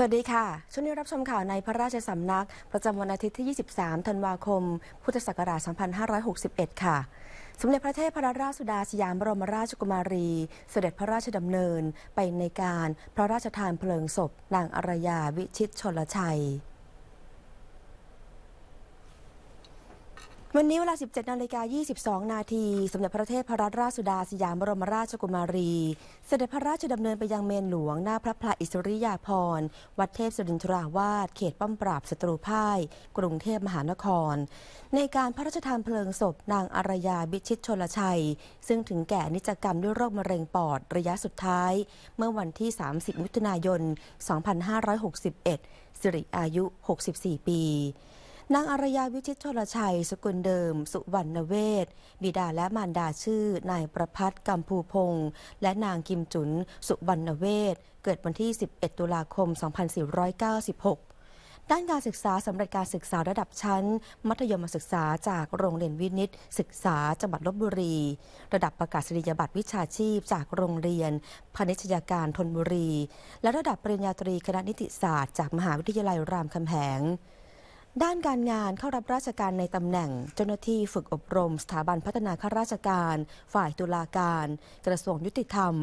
สวัสดีค่ะ ช่วงนี้รับชมข่าวในพระราชสำนักประจำวันอาทิตย์ที่ 23 ธันวาคม พุทธศักราช 2561 ค่ะ สมเด็จพระเทพรัตนราชสุดาสยามบรมราชกุมารี เสด็จพระราชดำเนินไปในการพระราชทานเพลิงศพนางอรยาวิชิตชนลชัยวันนี้เวลา 17นาฬิกา 22 นาทีสมเด็จพระเทพรัตนราชสุดาสยามบรมราชกุมารี เสด็จพระราชดำเนินไปยังเมนหลวงหน้าพระพลาอิสริยาภรณ์ วัดเทพสุรินทราวาสเขตป้อมปราบศัตรูพ่ายกรุงเทพมหานคร ในการพระราชทานเพลิงศพนางอารยาบิชิตชนลชัย ซึ่งถึงแก่นิจกรรมด้วยโรคมะเร็งปอดระยะสุดท้าย เมื่อวันที่ 30มิถุนายน 2561 สิริอายุ 64 ปีนางอารยาวิชิตชลชัย สกุลเดิม สุวรรณเวศบิดาและมารดาชื่อนายประพัฒน์กัมพูพงศ์และนางกิมจุน สุวรรณเวศเกิดวันที่ 11 ตุลาคม 2496 ด้านการศึกษาสำเร็จการศึกษาระดับชั้น มัธยมศึกษาจากโรงเรียนวินิต ศึกษาจังหวัดลบบุรี ระดับประกาศศิยบัตรวิชาชีพจากโรงเรียนพนิชยาการทนบุรี และระดับปริญญาตรีคณะนิติศาสตร์จากมหาวิทยาลัยรามคำแหงด้านการงานเข้ารับราชการในตำแหน่ง เจ้าหน้าที่ฝึกอบรม สถาบันพัฒนาข้าราชการ ฝ่ายตุลาการกระทรวงยุติธรรม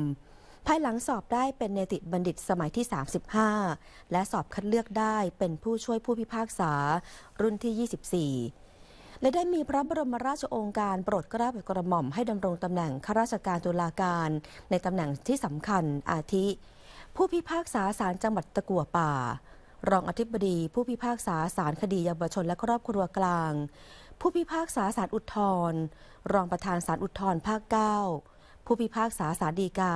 ภายหลังสอบได้เป็นเนติบัณฑิตสมัยที่ 35 และสอบคัดเลือกได้เป็นผู้ช่วยผู้พิพากษารุ่นที่ 24 และได้มีพระบรมราชโองการ โปรดกราบกระหม่อมให้ดำรงตำแหน่งข้าราชการตุลาการ ในตำแหน่งที่สำคัญอาทิ ผู้พิพากษาศาลจังหวัดตะกัวป่ารองอธิบดีผู้พิพากษาศาลคดีเยาวชนและครอบครัวกลาง ผู้พิพากษาศาลอุทธรรองประธานศาลอุทธรภาค 9 ผู้พิพากษาศาลดีกา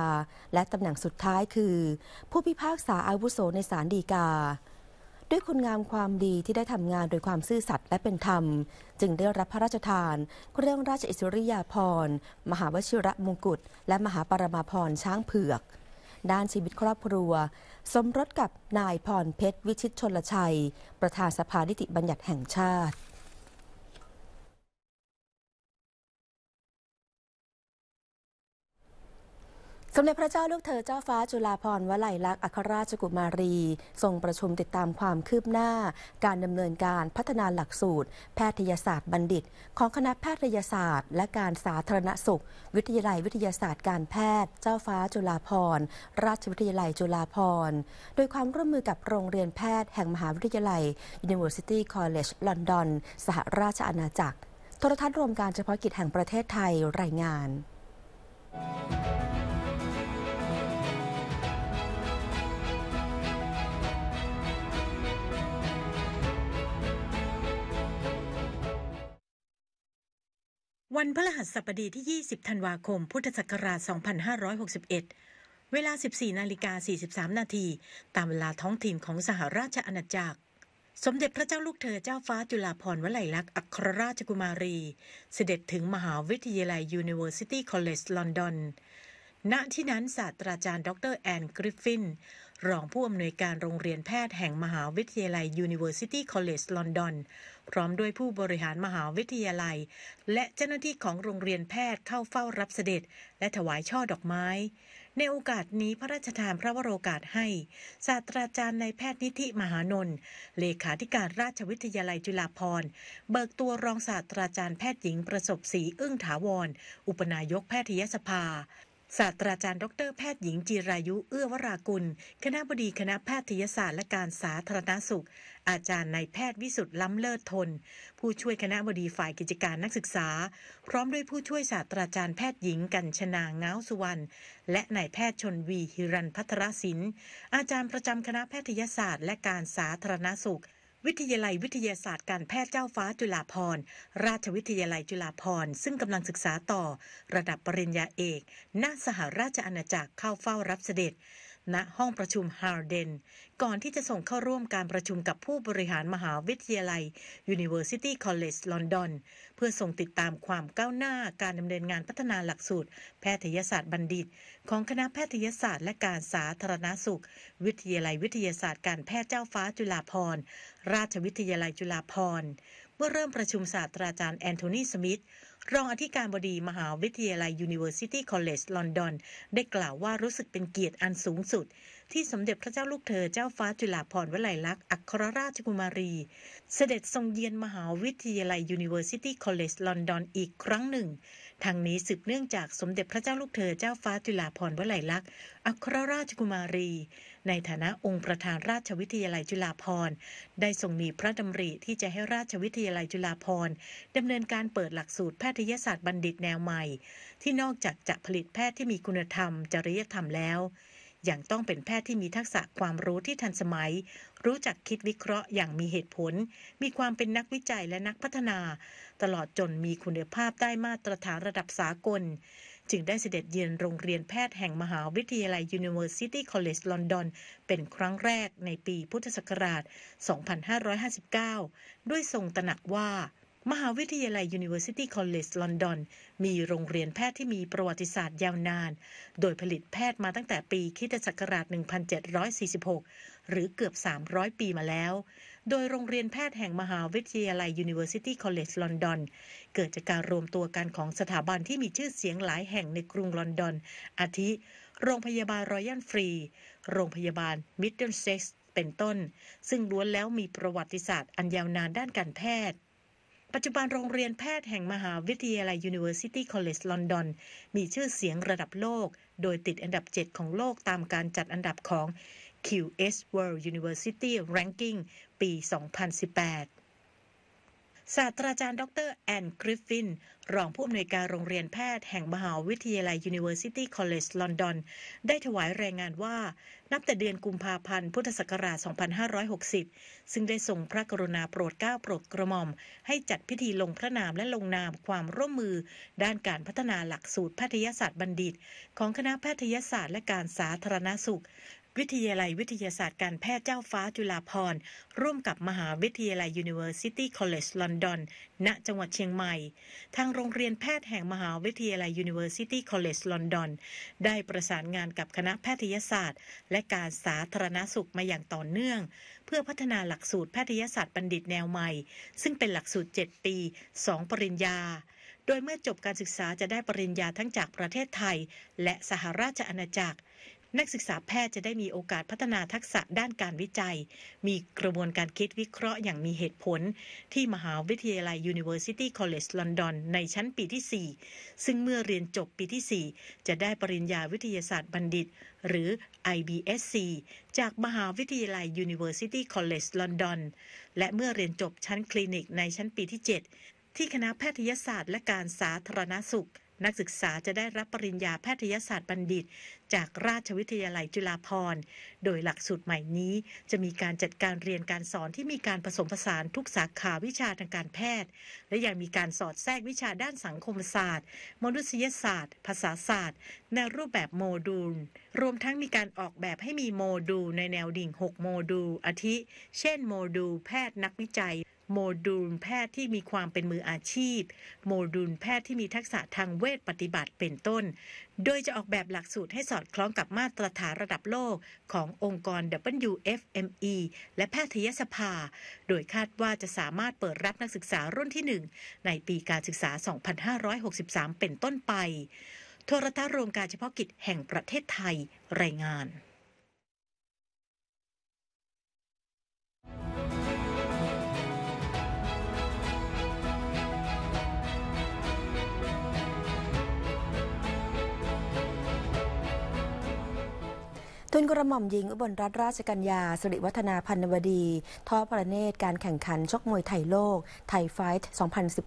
และตำแหน่งสุดท้ายคือ ผู้พิพากษาอาวุโสในศาลดีกา ด้วยคุณงามความดีที่ได้ทำงานโดยความซื่อสัตย์และเป็นธรรมจึงได้รับพระราชทานเครื่องราชอิสริยาภรณ์ มหาวชิระมงกุฎและมหาปรมาภรณ์ช้างเผือกด้านชีวิตครอบครัว สมรสกับนายพรเพชร วิชิตชนลชัย ประธานสภานิติบัญญัติแห่งชาติมเด็จพระเจ้าลูกเธอเจ้าฟ้าจุฬาภรณ์วลัยลักษณ์อัครราชกุมารีทรงประชุมติดตามความคืบหน้า การดำเนินการพัฒนาหลักสูตร แพทยศาสตร์บัณฑิต ของคณะแพทยศาสตร์และการสาธารณสุข วิทยาลัยวิทยาศาสตร์ การแพทย์ เจ้าฟ้าจุฬาภรณ์ ราชวิทยาลัยจุฬาภรณ์โดยความร่วมมือกับโรงเรียนแพทย์แห่งมหาวิทยาลัย University College London สหราชอาณาจักร โทรทัศน์รวมการเฉพาะกิจแห่งประเทศไทยรายงาน Thank you. วันพฤหัสบดีที่ 20 ธันวาคม พุทธศักราช 2561 เวลา 14 นาฬิกา 43 นาที ตามเวลาท้องถิ่นของสหราชอาณาจักร สมเด็จพระเจ้าลูกเธอ เจ้าฟ้าจุฬาภรณ์วลัยลักษณ์อัครราชกุมารี เสด็จถึงมหาวิทยาลัย University College London ณ ที่นั้นศาสตราจารย์ดรแอน กริฟฟินรองผู้อำนวยการโรงเรียนแพทย์แห่งมหาวิทยาลัย University College London พร้อมด้วยผู้บริหารมหาวิทยาลัย และเจ้าหน้าที่ของโรงเรียนแพทย์เข้าเฝ้ารับเสด็จ และถวายช่อดอกไม้ ในโอกาสนี้พระราชทานพระวโรกาสให้ ศาสตราจารย์ในแพทย์นิธิมหานนท์เลขาธิการราชวิทยาลัยจุฬาภรณ์ เบิกตัวรองศาสตราจารย์แพทย์หญิงประสบศรีอึ้งถาวร อุปนายกแพทยสภาศาสตราจารย์ดรแพทย์หญิงจิรายุ เอื้อวรากุล คณะบดีคณะแพทยศาสตร์และการสาธารณสุข อาจารย์นายแพทย์วิสุทธ์ล้ำเลิศทน ผู้ช่วยคณะบดีฝ่ายกิจการนักศึกษา พร้อมด้วยผู้ช่วยศาสตราจารย์แพทย์หญิงกัญชนาเงาสุวรรณ และนายแพทย์ชนวีหิรันพัทรศิลป์ อาจารย์ประจำคณะแพทยศาสตร์ และการสาธารณสุขวิทยาลัยวิทยาศาสตร์การแพทย์เจ้าฟ้าจุฬาภรณ์ ราชวิทยาลัยจุฬาภรณ์ซึ่งกำลังศึกษาต่อ ระดับปริญญาเอกณสหราชอาณาจักรเข้าเฝ้ารับเสด็จณห้องประชุมฮาร์เดนก่อนที่จะส่งเข้าร่วมการประชุมกับผู้บริหารมหาวิทยาลัย University College London เพื่อส่งติดตามความก้าวหน้าการดำเนินงานพัฒนาหลักสูตรแพทยศาสตร์บัณฑิต ของคณะแพทยศาสตร์ และการสาธารณาสุข วิทยาลัยวิทยาศาสตร์การแพทย์เจ้าฟ้าจุฬาภรณ์ ราชวิทยาลัยจุฬาภรณ์เมื่อเริ่มประชุมศาสตราจารย์แอนโทนีสมิธรองอธิการบดีมหาวิทยาลัย University College London ได้กล่าวว่ารู้สึกเป็นเกียรติอันสูงสุด ที่สมเด็จพระเจ้าลูกเธอ เจ้าฟ้าจุฬาภรณ์วลัยลักษณ์อัครราชกุมารี เสด็จทรงเยียนมหาวิทยาลัย University College London อีกครั้งหนึ่งทางนี้สืบเนื่องจากสมเด็จพระเจ้าลูกเธอเจ้าฟ้าจุฬาภรณ์วลัยลักษณ์อัครราชกุมารี ในฐานะองค์ประธานราชวิทยาลัยจุฬาภรณ์ ได้ทรงมีพระดำริที่จะให้ราชวิทยาลัยจุฬาภรณ์ดำเนินการเปิดหลักสูตรแพทยศาสตร์บัณฑิตแนวใหม่ ที่นอกจากจะผลิตแพทย์ที่มีคุณธรรม จริยธรรมแล้วยังต้องเป็นแพทย์ที่มีทักษะความรู้ที่ทันสมัย รู้จักคิดวิเคราะห์อย่างมีเหตุผล มีความเป็นนักวิจัยและนักพัฒนา ตลอดจนมีคุณภาพได้มาตรฐานระดับสากล จึงได้เสด็จเยือนโรงเรียนแพทย์แห่งมหาวิทยาลัย University College London เป็นครั้งแรกในปีพุทธศักราช 2559 ด้วยทรงตระหนักว่ามหาวิทยาลัย University College London มีโรงเรียนแพทย์ที่มีประวัติศาสตร์ยาวนาน โดยผลิตแพทย์มาตั้งแต่ปีคิศศักราช 1746 หรือเกือบ 300 ปีมาแล้ว โดยโรงเรียนแพทย์แห่งมหาวิทยาลัย University College London เกิดจากการรวมตัวกันของสถาบันที่มีชื่อเสียงหลายแห่งในกรุงลอนดอนอาทิ โรงพยาบาลรอยัลฟรี โรงพยาบาลมิดเดิลเซ็กซ์เป็นต้น ซึ่งล้วนแล้วมีประวัติศาสตร์อันยาวนานด้านการแพทย์ปัจจุบันโรงเรียนแพทย์แห่งมหาวิทยาลัย University College London มีชื่อเสียงระดับโลก โดยติดอันดับ 7 ของโลกตามการจัดอันดับของ QS World University Ranking ปี 2018ศาสตราจารย์ดรแอนกริฟฟินรองผู้อำนวยการโรงเรียนแพทย์แห่งมหาวิทยาลัย University College London ได้ถวายรายงานว่านับแต่เดือนกุมภาพันธ์พุทธศักราช 2560 ซึ่งได้ส่งพระกรุณาโปรดเกล้าโปรดกระหม่อม ให้จัดพิธีลงพระนามและลงนามความร่วมมือ ด้านการพัฒนาหลักสูตรแพทยศาสตร์บัณฑิต ของคณะแพทยศาสตร์และการสาธารณสุขวิทยาลัยวิทยาศาสตร์การแพทย์เจ้าฟ้าจุฬาภร์ร่วมกับมหาวิทยาลัย University College London ณ จังหวัดเชียงใหม่ทางโรงเรียนแพทย์แห่งมหาวิทยาลัย University College London ได้ประสานงานกับคณะแพทยศาสตร์ และการสาธารณสุขมาอย่างต่อเนื่อง เพื่อพัฒนาหลักสูตรแพทยศาสตร์บัณฑิตแนวใหม่ ซึ่งเป็นหลักสูตร 7 ปี 2 ปริญญา โดยเมื่อจบการศึกษาจะได้ปริญญาทั้งจากประเทศไทย และสหราชอาณาจักรนักศึกษาแพทย์จะได้มีโอกาสพัฒนาทักษะด้านการวิจัย มีกระบวนการคิดวิเคราะห์อย่างมีเหตุผล ที่มหาวิทยาลัย University College London ในชั้นปีที่ 4 ซึ่งเมื่อเรียนจบปีที่ 4 จะได้ปริญญาวิทยาศาสตร์บัณฑิต หรือ IBSc จากมหาวิทยาลัย University College London และเมื่อเรียนจบชั้นคลินิกในชั้นปีที่ 7 ที่คณะแพทยศาสตร์และการสาธารณสุขนักศึกษาจะได้รับปริญญาแพทยศาสตร์บัณฑิต จากราชวิทยาลัยจุฬาภรณ์โดยหลักสูตรใหม่นี้ จะมีการจัดการเรียนการสอนที่มีการผสมผสานทุกสาขาวิชาทางการแพทย์ และยังมีการสอดแทรกวิชาด้านสังคมศาสตร์ มนุษยศาสตร์ ภาษาศาสตร์ในรูปแบบโมดูล รวมทั้งมีการออกแบบให้มีโมดูลในแนวดิ่ง 6 โมดูล อาทิ เช่น โมดูลแพทย์นักวิจัยโมดูลแพทย์ที่มีความเป็นมืออาชีพ โมดูลแพทย์ที่มีทักษะทางเวชปฏิบัติ เป็นต้น โดยจะออกแบบหลักสูตรให้สอดคล้องกับมาตรฐานระดับโลกขององค์กร WFME และแพทยสภา โดยคาดว่าจะสามารถเปิดรับนักศึกษารุ่นที่1ในปีการศึกษา 2563 เป็นต้นไป โทรทัศน์รวมการเฉพาะกิจแห่งประเทศไทยรายงานนกระหม่อมหญิงอุบลรัตนราชกัญญาสิริวัฒนาพันวดี ทอพระเนตรการแข่งขัน ชกมวยไทยโลก ไทยไฟท์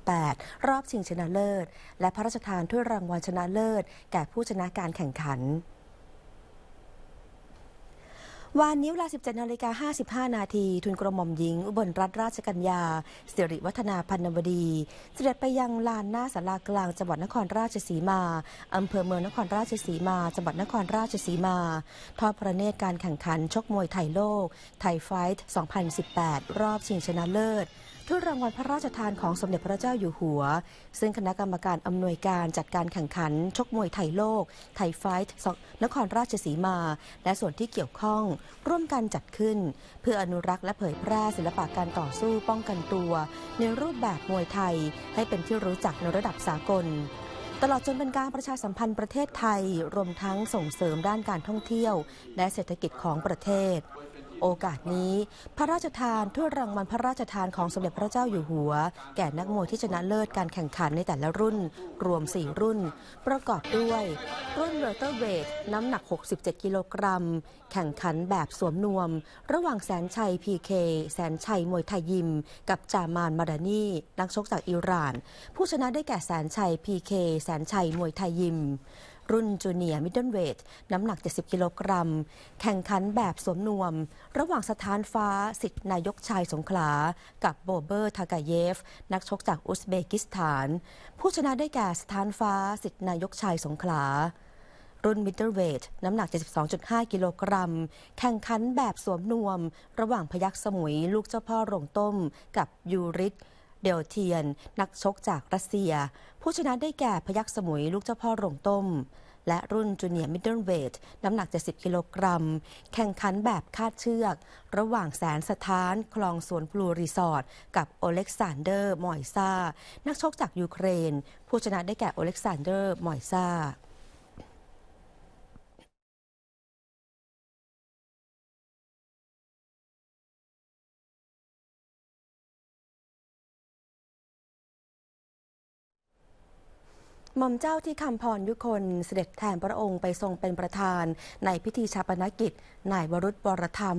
2018 รอบชิงชนะเลิศ และพระราชทานถ้วยรางวัลชนะเลิศ แก่ผู้ชนะการแข่งขันวานนี้เวลา 17นาฬิกา55นาทีทุนกรมหม่อมหญิง อุบลรัตนราชกัญญา สิริวัฒนาพันนวดี เสด็จไปยังลานหน้าสารากลางจังหวัดนครราชสีมา อำเภอเมืองนครราชสีมา จังหวัดนครราชสีมา ทอดพระเนตรการแข่งขันชกมวยไทยโลก ไทยไฟท์ 2018 รอบชิงชนะเลิศถื่รางวัลพระราชทานของสมเด็จพระเจ้าอยู่หัว ซึ่งคณะกรรมการอำนวยการจัดการแข่งขัน ชกมวยไทยโลก ไทยไฟท์นครราชสีมา และส่วนที่เกี่ยวข้อง ร่วมกันจัดขึ้น เพื่ออนุรักษ์และเผยแพร่ศิลปะการต่อสู้ป้องกันตัวในรูปแบบมวยไทยให้เป็นที่รู้จักในระดับสากล ตลอดจนเป็นการประชาสัมพันธ์ประเทศไทย รวมทั้งส่งเสริมด้านการท่องเที่ยว และเศรษฐกิจของประเทศโอกาสนี้ พระราชทานถ้วยรางวัลพระราชทานของสมเด็จพระเจ้าอยู่หัว แก่นักมวยที่ชนะเลิศการแข่งขันในแต่ละรุ่น รวม 4 รุ่น ประกอบด้วย รุ่นเวลเตอร์เวท น้ำหนัก 67 กิโลกรัมแข่งขันแบบสวมนวม ระหว่างแสนชัยพีเคแสนชัยมวยไทยยิม กับจามานมาดานี นักชกจากอิหร่านผู้ชนะได้แก่แสนชัยพีเคแสนชัยมวยไทยยิมรุ่นจูเนียร์มิดเดิลเวทน้ำหนัก 70 กิโลกรัม แข่งขันแบบสวมนวม ระหว่างสถานฟ้าสิทธินายกชายสงขลา กับโบเบอร์ทากาเยฟ นักชกจากอุซเบกิสถาน ผู้ชนะได้แก่สถานฟ้าสิทธินายกชายสงขลา รุ่นมิดเดิลเวทน้ำหนัก 72.5 กิโลกรัม แข่งขันแบบสวมนวม ระหว่างพยักสมุยลูกเจ้าพ่อโรงต้มกับยูริทเดลเทียนนักชกจากรัสเซีย ผู้ชนะได้แก่พยักสมุยลูกเจ้าพ่อโรงต้ม และรุ่นจูเนียร์มิดเดิลเวทน้ำหนัก70กิโลกรัม แข่งขันแบบคาดเชือก ระหว่างแสนสถานคลองสวนพลูรีสอร์ทกับโอเล็กซานเดอร์มอยซา นักชกจากยูเครนผู้ชนะได้แก่โอเล็กซานเดอร์มอยซาหม่อมเจ้าที่คำพรยุคนเสด็จแทนพระองค์ไปทรงเป็นประธาน ในพิธีชาปนกิจนายวรุษวรธรรม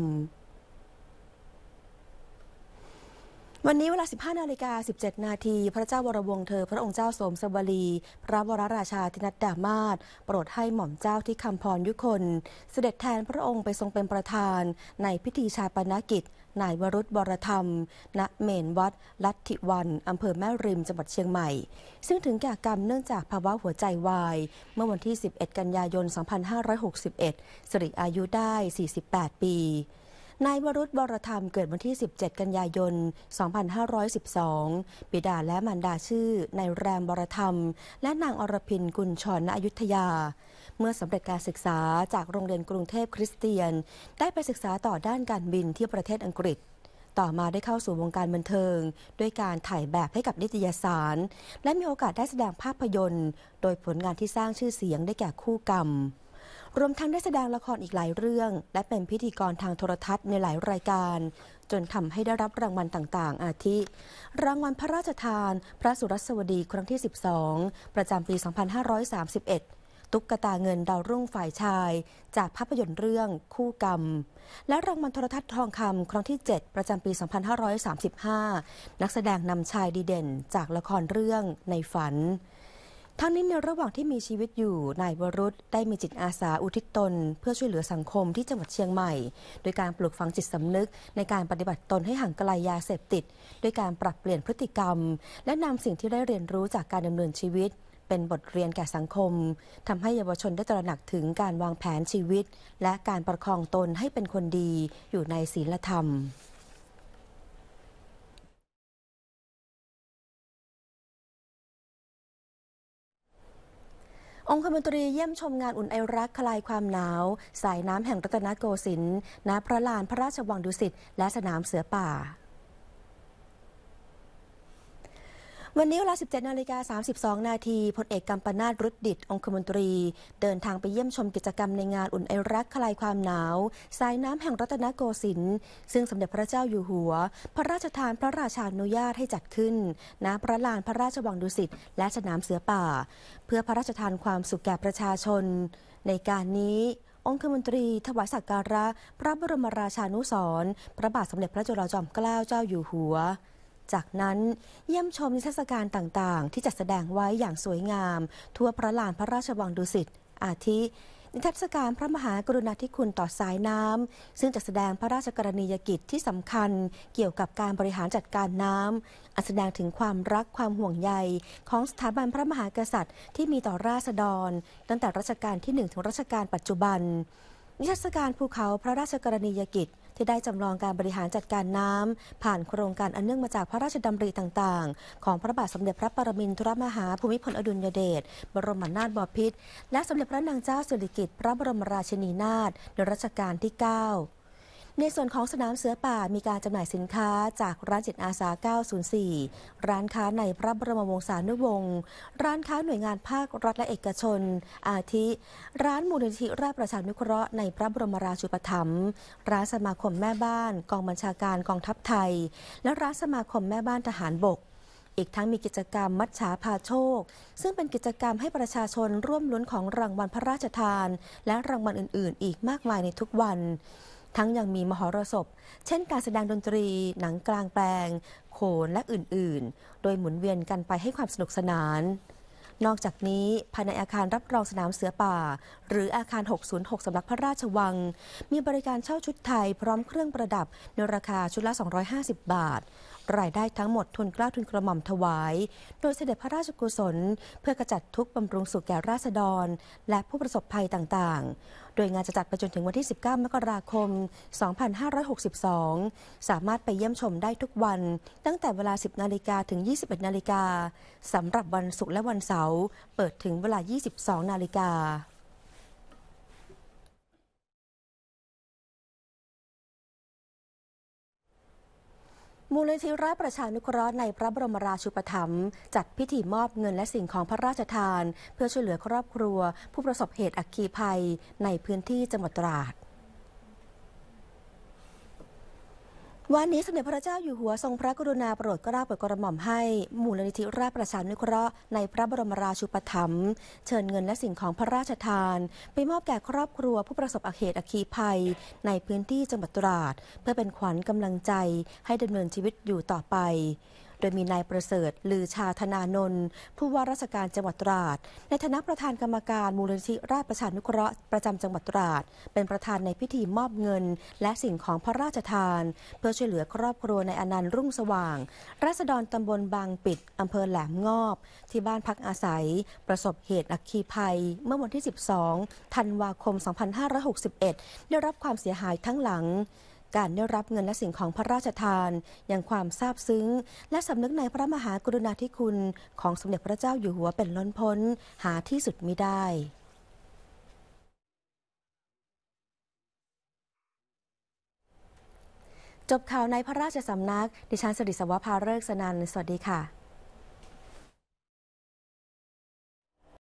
วันนี้เวลา15นาฬิกา17นาทีพระเจ้าวรวงเธอ พระองค์เจ้าสมสวรีพระวรราชาธินัดดามาศโปรดให้หม่อมเจ้าที่คำพรยุคนเสด็จแทนพระองค์ไปทรงเป็นประธาน ในพิธีชาปนกิจนายวรุษบรธรรม ณเมนวัดลัทธิวันอำเภอแม่ริมจังหวัดเชียงใหม่ ซึ่งถึงแก่กรรมเนื่องจากภาวะหัวใจวาย เมื่อวันที่ 11 กันยายน 2561 สิริอายุได้ 48 ปี นายวรุษบรธรรมเกิดวันที่ 17 กันยายน 2512 ปิดาและมันดาชื่อนายแรมบรธรรม และนางอรพินกุลชรณอยุธยาเมื่อสำเร็จการศึกษาจากโรงเรียนกรุงเทพคริสเตียน ได้ไปศึกษาต่อด้านการบินที่ประเทศอังกฤษ ต่อมาได้เข้าสู่วงการบันเทิง ด้วยการถ่ายแบบให้กับนิตยสาร และมีโอกาสได้แสดงภาพยนตร์ โดยผลงานที่สร้างชื่อเสียงได้แก่คู่กรรม รวมทั้งได้แสดงละครอีกหลายเรื่อง และเป็นพิธีกรทางโทรทัศน์ในหลายรายการ จนทำให้ได้รับรางวัลต่างๆ อาทิ รางวัลพระราชทาน พระสุรสวดีครั้งที่ 12 ประจำปี 2531ตุ๊กตาเงินดาวรุ่งฝ่ายชาย จากภาพยนตร์เรื่องคู่กรรม และรางวัลโทรทัศน์ทองคำครั้งที่ 7 ประจำปี 2535 นักแสดงนำชายดีเด่นจากละครเรื่องในฝัน ทั้งนี้ในระหว่างที่มีชีวิตอยู่นายวรุษ ได้มีจิตอาสาอุทิศตนเพื่อช่วยเหลือสังคมที่จังหวัดเชียงใหม่ โดยการปลูกฝังจิตสำนึกในการปฏิบัติตนให้ห่างไกลยาเสพติดด้วยการปรับเปลี่ยนพฤติกรรม และนำสิ่งที่ได้เรียนรู้จากการดำเนินชีวิตเป็นบทเรียนแก่สังคม ทำให้เยาวชนได้ตระหนักถึงการวางแผนชีวิตและการประคองตนให้เป็นคนดีอยู่ในศีลธรรม องคมนตรีเยี่ยมชมงานอุ่นไอรักคลายความหนาว สายน้ำแห่งรัตนโกสินทร์ ณ พระลานพระราชวังดุสิตและสนามเสือป่าวันนี้เวลา 17นาฬิกา32 นาทีพลเอกกัมปนาตรุดดิต องคมนตรีเดินทางไปเยี่ยมชมกิจกรรมในงานอุ่น ไอรักคลายความหนาวสายน้ำแห่งรัตนโกสินทร์ซึ่งสมเด็จพระเจ้าอยู่หัว พระราชทานพระราชานุญาตให้จัดขึ้นณพระลานพระราชวังดุสิตและสนามเสือป่า เพื่อพระราชทานความสุขแก่ประชาชน ในการนี้ องคมนตรีถวายสักการะ พระบรมราชานุสรพระบาทสมเด็จพระจุลจอมเกล้าเจ้าอยู่หัวจากนั้นเยี่ยมชมนิทรรศการต่างๆ ที่จัดแสดงไว้อย่างสวยงาม ทั่วพระลานพระราชวังดุสิตอาทินิทรรศการพระมหากรุณาธิคุณต่อสายน้ำซึ่งจัดแสดงพระราชกรณียกิจที่สำคัญเกี่ยวกับการบริหารจัดการน้ำอันแสดงถึงความรักความห่วงใยของสถาบันพระมหากษัตริย์ ที่มีต่อราษฎรตั้งแต่รัชกาลที่ 1 ถึงรัชกาลปัจจุบัน นิทรรศการภูเขาพระราชกรณียกิจที่ได้จำลองการบริหารจัดการน้ำ ผ่านโครงการอันเนื่องมาจากพระราชดำริต่างๆ ของพระบาทสมเด็จพระปรมินทรมหาภูมิพลอดุลยเดชบรมนาถบพิตรและสมเด็จพระนางเจ้าสิริกิติ์พระบรมราชินีนาถในรัชกาลที่9ในส่วนของสนามเสือป่ามีการจำหน่ายสินค้าจากร้านจิตอาสา 904 ร้านค้าในพระบรมวงศานุวงศ์ ร้านค้าหน่วยงานภาครัฐและเอกชน อาทิ ร้านมูลนิธิราชประชานุเคราะห์ในพระบรมราชูปถัมภ์ร้านสมาคมแม่บ้าน กองบัญชาการกองทัพไทย และร้านสมาคมแม่บ้านทหารบก อีกทั้งมีกิจกรรมมัดฉาพาโชค ซึ่งเป็นกิจกรรมให้ประชาชนร่วมลุ้นของรางวัลพระราชทานและรางวัลอื่น ๆ อีกมากมายในทุกวันทั้งยังมีมหรสพ เช่นการแสดงดนตรีหนังกลางแปลง โขนและอื่นๆ โดยหมุนเวียนกันไปให้ความสนุกสนาน นอกจากนี้ ภายในอาคารรับรองสนามเสือป่า หรืออาคาร 606 สำนักพระราชวัง มีบริการเช่าชุดไทยพร้อมเครื่องประดับในราคาชุดละ 250 บาทรายได้ทั้งหมดทุนกล้าทุนกระหม่อมถวาย โดยเสด็จพระราชกุศล เพื่อกระจัดทุกบำรุงสุขแก่ราษฎร และผู้ประสบภัยต่างๆ โดยงานจะจัดไปจนถึงวันที่ 19 มกราคม 2562 สามารถไปเยี่ยมชมได้ทุกวันตั้งแต่เวลา 10 นาฬิกา ถึง 21 นาฬิกาสำหรับวันศุกร์และวันเสาร์เปิดถึงเวลา 22 นาฬิกามูลนิธิราชประชานุเคราะห์ในพระบรมราชูปถัมภ์จัดพิธีมอบเงินและสิ่งของพระราชทานเพื่อช่วยเหลือครอบครัวผู้ประสบเหตุอักคีภัยในพื้นที่จังหวัดตราดวันนี้สมเด็จพระเจ้าอยู่หัวทรงพระกรุณาโปรดเกล้าโปรดกระหม่อมให้หมู่ลนิธิราชประชานุเคราะห์ในพระบรมราชูปถัมภ์เชิญเงินและสิ่งของพระราชทาน ไปมอบแก่ครอบครัวผู้ประสบอเหตุอัคีภัยในพื้นที่จังหวัดตราดเพื่อเป็นขวัญกำลังใจให้ดำเนินชีวิตอยู่ต่อไปดยมีนายประเสริฐลือชาธนานนท์ผู้ว่าราชการจังหวัดตราดในฐานะประธานกรรมการมูลนิธิราชประชานุเคราะห์ประจำจังหวัดตราดเป็นประธานในพิธีมอบเงินและสิ่งของพระราชทาน เพื่อช่วยเหลือครอบครัวในอนันต์รุ่งสว่างรัษฎรตำบลบางปิดอำเภอแหลมงอบ ที่บ้านพักอาศัย ประสบเหตุอัคคีภัย เมื่อวันที่12ธันวาคม2561ได้รับความเสียหายทั้งหลังการได้รับเงินและสิ่งของพระราชทานอย่างความซาบซึ้ง และสำนึกในพระมหากรุณาธิคุณของสมเด็จพระเจ้าอยู่หัวเป็นล้นพ้นหาที่สุดมิได้ จบข่าวในพระราชสำนักดิฉันสริสวภาเลิกสนันสวัสดีค่ะ